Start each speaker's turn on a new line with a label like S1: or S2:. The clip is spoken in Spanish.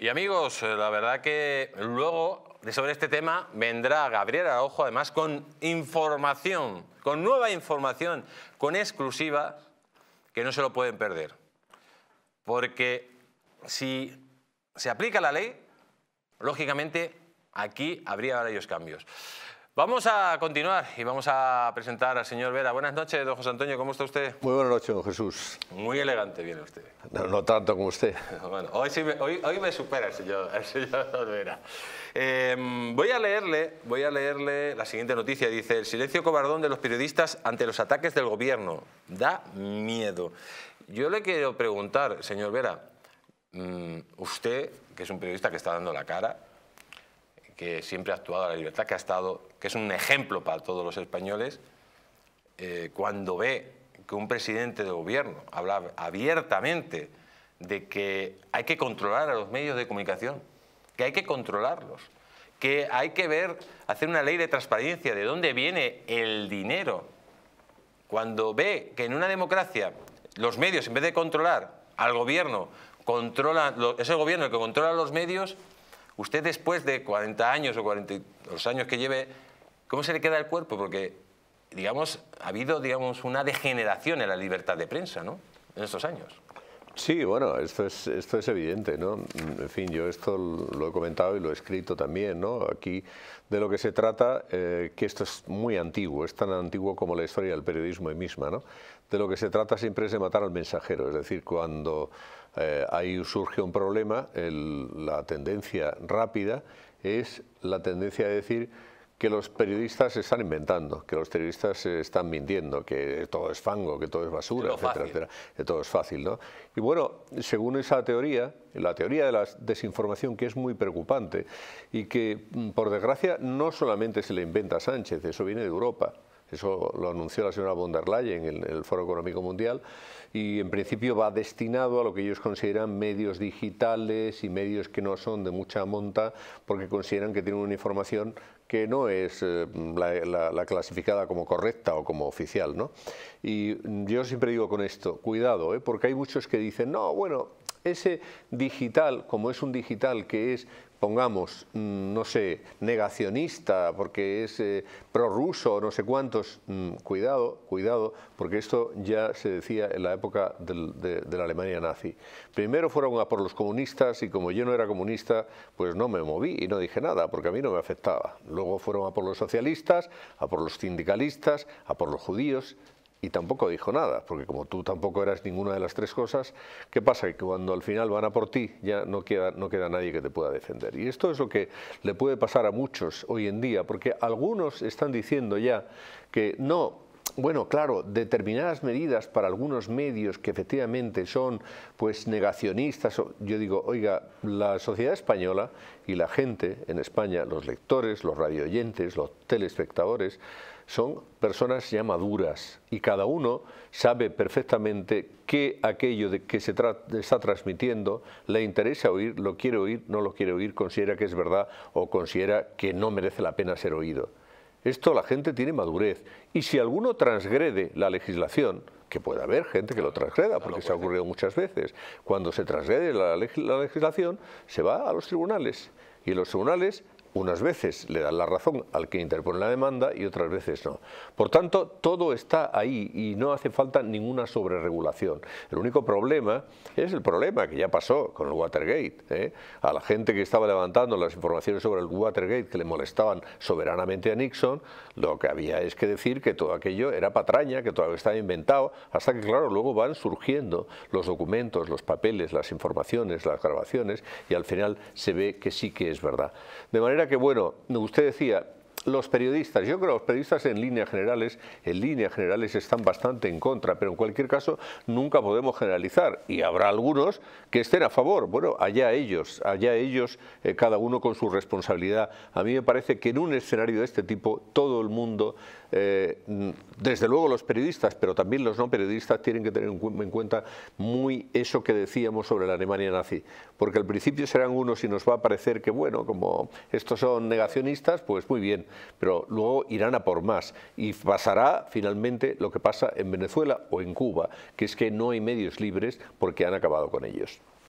S1: Y amigos, eh, la verdad que luego de sobre este tema vendrá Gabriel ojo además con información, con nueva información, con exclusiva que no se lo pueden perder. Porque si se aplica la ley, lógicamente aquí habría varios cambios. Vamos a continuar y vamos a presentar al señor Vera. Buenas noches, don José Antonio, ¿cómo está usted?
S2: Muy buenas noches, don Jesús.
S1: Muy elegante viene usted.
S2: No, tanto como usted.
S1: hoy, me, supera el señor, Vera. Em, voy, a leerle, voy a leerle la siguiente noticia. Dice, el silencio cobardón de los periodistas ante los ataques del gobierno. Da miedo. Yo le quiero preguntar, señor Vera, mm, usted, que es un periodista que está dando la cara, que siempre ha actuado a la libertad, que ha estado, que es un ejemplo para todos los españoles, eh, cuando ve que un presidente de gobierno habla abiertamente de que hay que controlar a los medios de comunicación, que hay que controlarlos, que hay que ver, hacer una ley de transparencia de dónde viene el dinero. Cuando ve que en una democracia los medios, en vez de controlar al gobierno, controlan, es el gobierno el que controla los medios, Usted después de 40 años o 40, los años que lleve, ¿cómo se le queda el cuerpo? Porque, digamos, ha habido digamos, una degeneración en la libertad de prensa, ¿no? En estos años.
S2: Sí, bueno, esto es, esto es evidente, ¿no? Mm, en fin, yo esto lo he comentado y lo he escrito también, ¿no? Aquí de lo que se trata, eh, que esto es muy antiguo, es tan antiguo como la historia del periodismo misma, ¿no? De lo que se trata siempre es de matar al mensajero, es decir, cuando eh, ahí surge un problema, la tendencia rápida es la tendencia a decir que los periodistas se están inventando, que los periodistas se están mintiendo, que todo es fango, que todo es basura, etcétera, etcétera, que todo es fácil, ¿no? Y bueno, según esa teoría, la teoría de la desinformación que es muy preocupante y que, mm, por desgracia, no solamente se le inventa a Sánchez, eso viene de Europa, eso lo anunció la señora von der Leyen en el Foro Económico Mundial y en principio va destinado a lo que ellos consideran medios digitales y medios que no son de mucha monta porque consideran que tienen una información que no es eh, la, clasificada como correcta o como oficial. ¿no? Y yo siempre digo con esto, cuidado, ¿eh? porque hay muchos que dicen, no, bueno, ese digital, como es un digital que es pongamos, mm, no sé, negacionista, porque es eh, prorruso, no sé cuántos, mm, cuidado, cuidado, porque esto ya se decía en la época de, de, la Alemania nazi. Primero fueron a por los comunistas y como yo no era comunista, pues no me moví y no dije nada, porque a mí no me afectaba. Luego fueron a por los socialistas, a por los sindicalistas, a por los judíos, y tampoco dijo nada, porque como tú tampoco eras ninguna de las tres cosas, ¿qué pasa? Que cuando al final van a por ti ya no queda, no queda nadie que te pueda defender. Y esto es lo que le puede pasar a muchos hoy en día, porque algunos están diciendo ya que no, bueno, claro, determinadas medidas para algunos medios que efectivamente son pues negacionistas, yo digo, oiga, la sociedad española y la gente en España, los lectores, los radioyentes, los telespectadores, son personas ya maduras y cada uno sabe perfectamente que aquello de que se está transmitiendo le interesa oír, lo quiere oír, no lo quiere oír, considera que es verdad o considera que no merece la pena ser oído. Esto la gente tiene madurez. Y si alguno transgrede la legislación, que puede haber gente que lo transgreda, porque se ha ocurrido muchas veces, cuando se transgrede la, legislación, se va a los tribunales. Y los tribunales unas veces le dan la razón al que interpone la demanda y otras veces no. Por tanto, todo está ahí y no hace falta ninguna sobreregulación. El único problema es el problema que ya pasó con el Watergate. ¿eh? A la gente que estaba levantando las informaciones sobre el Watergate que le molestaban soberanamente a Nixon, lo que había es que decir que todo aquello era patraña, que todo estaba inventado, hasta que, claro, luego van surgiendo los documentos, los papeles, las informaciones, las grabaciones y al final se ve que sí que es verdad. De manera que, bueno, usted decía, los periodistas, yo creo que los periodistas en líneas generales, en líneas generales están bastante en contra, pero en cualquier caso nunca podemos generalizar y habrá algunos que estén a favor. Bueno, allá ellos, allá ellos, eh, cada uno con su responsabilidad. A mí me parece que en un escenario de este tipo todo el mundo, eh, desde luego los periodistas, pero también los no periodistas tienen que tener en cuenta muy eso que decíamos sobre la Alemania nazi, porque al principio serán unos y nos va a parecer que bueno, como estos son negacionistas, pues muy bien pero luego irán a por más y pasará finalmente lo que pasa en Venezuela o en Cuba, que es que no hay medios libres porque han acabado con ellos.